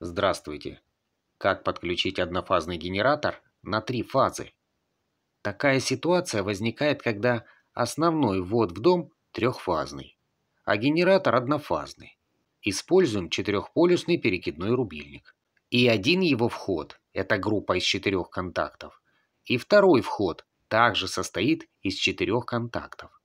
Здравствуйте. Как подключить однофазный генератор на три фазы? Такая ситуация возникает, когда основной ввод в дом трехфазный, а генератор однофазный. Используем четырехполюсный перекидной рубильник. И один его вход – это группа из четырех контактов. И второй вход также состоит из четырех контактов.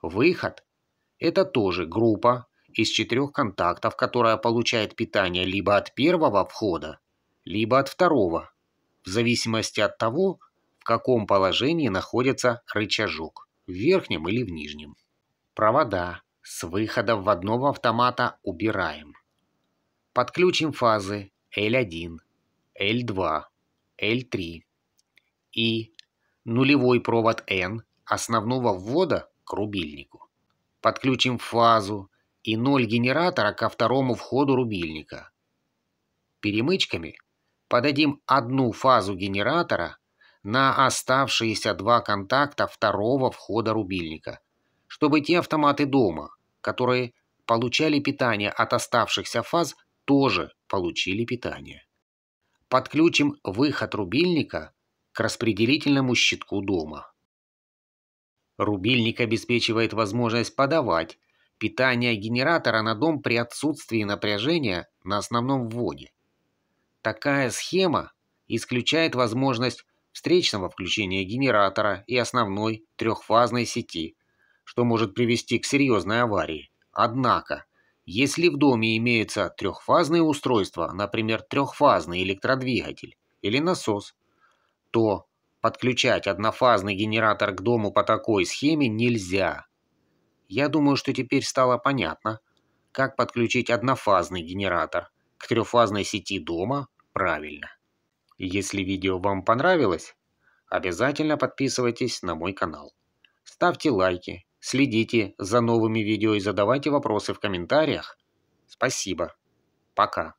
Выход – это тоже группа из четырех контактов, которая получает питание либо от первого входа, либо от второго, в зависимости от того, в каком положении находится рычажок, в верхнем или в нижнем. Провода с выхода в автомата убираем. Подключим фазы L1, L2, L3 и нулевой провод N основного ввода к рубильнику. Подключим фазу и ноль генератора ко второму входу рубильника. Перемычками подадим одну фазу генератора на оставшиеся два контакта второго входа рубильника, чтобы те автоматы дома, которые получали питание от оставшихся фаз, тоже получили питание. Подключим выход рубильника к распределительному щитку дома. Рубильник обеспечивает возможность подавать Питание генератора на дом при отсутствии напряжения на основном вводе. Такая схема исключает возможность встречного включения генератора и основной трехфазной сети, что может привести к серьезной аварии. Однако, если в доме имеется трехфазное устройство например, трехфазный электродвигатель или насос, то подключать однофазный генератор к дому по такой схеме нельзя. Я думаю, что теперь стало понятно, как подключить однофазный генератор к трехфазной сети дома правильно. Если видео вам понравилось, обязательно подписывайтесь на мой канал. Ставьте лайки, следите за новыми видео и задавайте вопросы в комментариях. Спасибо. Пока.